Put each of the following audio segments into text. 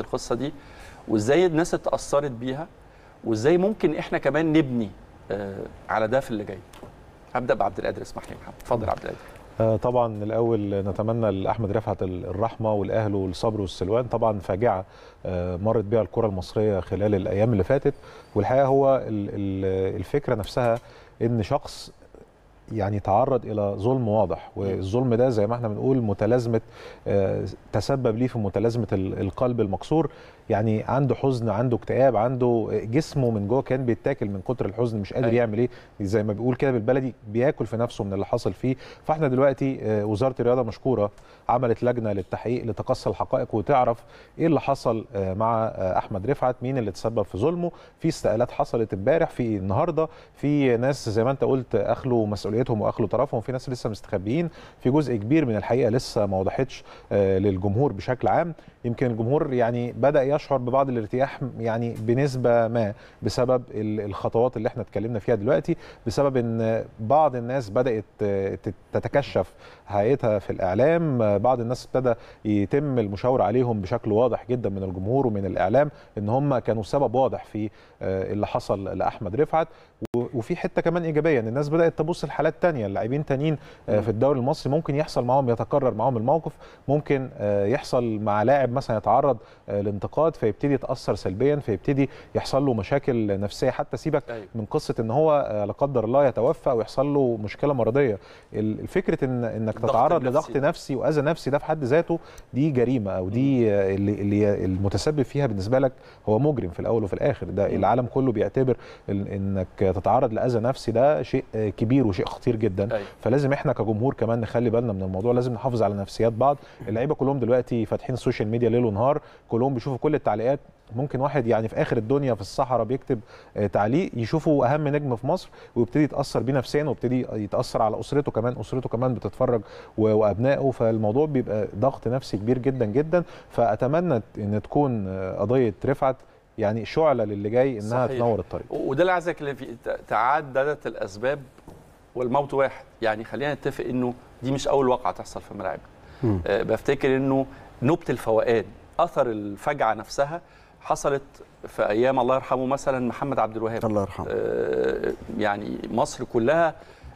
القصه دي وازاي الناس اتاثرت بيها وازاي ممكن احنا كمان نبني آه، على ده في اللي جاي هبدا بعبد القادر اسمح لي محمد اتفضل عبد القادر آه، طبعا الاول نتمنى لاحمد رفعت الرحمه والاهل والصبر والسلوان طبعا فاجعه آه، مرت بها الكره المصريه خلال الايام اللي فاتت والحقيقه هو الفكره نفسها ان شخص يعني تعرض الى ظلم واضح والظلم ده زي ما احنا بنقول متلازمه آه، تسبب ليه في متلازمه القلب المكسور يعني عنده حزن عنده اكتئاب عنده جسمه من جوه كان بيتاكل من كتر الحزن مش قادر أي. أيوة. يعمل ايه زي ما بيقول كده بالبلدي بياكل في نفسه من اللي حصل فيه فاحنا دلوقتي آه، وزاره الرياضه مشكوره عملت لجنه للتحقيق لتقصي الحقائق وتعرف ايه اللي حصل آه، مع احمد رفعت مين اللي تسبب في ظلمه في استقالات حصلت امبارح في النهارده في ناس زي ما انت قلت اخلوا مسؤوليه مسؤوليتهم واخلوا طرفهم في ناس لسه مستخبيين في جزء كبير من الحقيقه لسه ما وضحتش آه، للجمهور بشكل عام يمكن الجمهور يعني بدا يشعر ببعض الارتياح يعني بنسبه ما بسبب الخطوات اللي احنا اتكلمنا فيها دلوقتي بسبب ان بعض الناس بدات تتكشف هيئتها في الاعلام بعض الناس ابتدى يتم المشاور عليهم بشكل واضح جدا من الجمهور ومن الاعلام ان هم كانوا سبب واضح في آه، اللي حصل لاحمد رفعت وفي حته كمان ايجابيه ان الناس بدات تبص لحالات ثانيه اللاعبين ثانيين آه، في الدوري المصري ممكن يحصل معاهم يتكرر معاهم الموقف ممكن آه، يحصل مع لاعب مثلا يتعرض آه، لانتقاد فيبتدي يتاثر سلبيا فيبتدي يحصل له مشاكل نفسيه حتى سيبك طيب. من قصه ان هو لا قدر الله يتوفى ويحصل له مشكله مرضيه الفكره ان انك تتعرض لضغط نفسي واذى نفسي ده في حد ذاته دي جريمه او دي اللي, اللي المتسبب فيها بالنسبه لك هو مجرم في الاول وفي الاخر ده العالم كله بيعتبر انك تتعرض يتعرض لاذى نفسي ده شيء كبير وشيء خطير جدا أي. أيوة. فلازم احنا كجمهور كمان نخلي بالنا من الموضوع لازم نحافظ على نفسيات بعض اللعيبه كلهم دلوقتي فاتحين السوشيال ميديا ليل ونهار كلهم بيشوفوا كل التعليقات ممكن واحد يعني في اخر الدنيا في الصحراء بيكتب آه، تعليق يشوفه اهم نجم في مصر ويبتدي يتاثر بيه نفسيا ويبتدي يتاثر على اسرته كمان اسرته كمان بتتفرج وابنائه فالموضوع بيبقى ضغط نفسي كبير جدا جدا فاتمنى ان تكون آه، قضيه رفعت يعني شعله للي جاي انها صحيح. تنور الطريق وده اللي عايز اتكلم فيه تعددت الاسباب والموت واحد يعني خلينا نتفق انه دي مش اول واقعه تحصل في ملاعبنا أه بفتكر انه نوبه الفوقان اثر الفجعه نفسها حصلت في ايام الله يرحمه مثلا محمد عبد الوهاب الله يرحمه آه يعني مصر كلها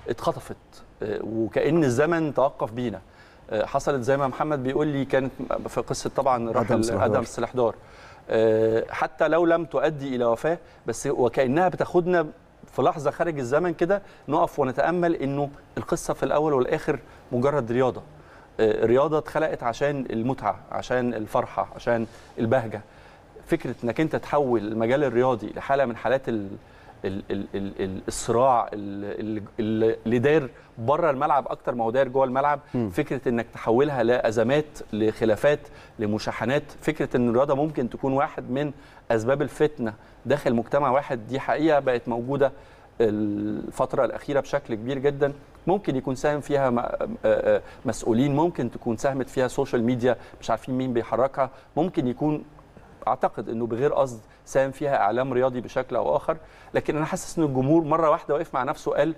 اتخطفت آه وكان الزمن توقف بينا آه حصلت زي ما محمد بيقول لي كانت في قصه طبعا رحل ادم سلاح دار آه، حتى لو لم تؤدي الى وفاه بس وكانها بتاخدنا في لحظه خارج الزمن كده نقف ونتامل انه القصه في الاول والاخر مجرد رياضه آه، رياضه اتخلقت عشان المتعه عشان الفرحه عشان البهجه فكره انك انت تحول المجال الرياضي لحاله من حالات الصراع اللي داير بره الملعب اكتر ما هو داير جوه الملعب م. فكره انك تحولها لازمات لخلافات لمشاحنات فكره ان الرياضه ممكن تكون واحد من اسباب الفتنه داخل مجتمع واحد دي حقيقه بقت موجوده الفتره الاخيره بشكل كبير جدا ممكن يكون ساهم فيها آه، آه، مسؤولين ممكن تكون ساهمت فيها سوشيال ميديا مش عارفين مين بيحركها ممكن يكون اعتقد انه بغير قصد ساهم فيها اعلام رياضي بشكل او اخر لكن انا حاسس ان الجمهور مره واحده واقف مع نفسه قال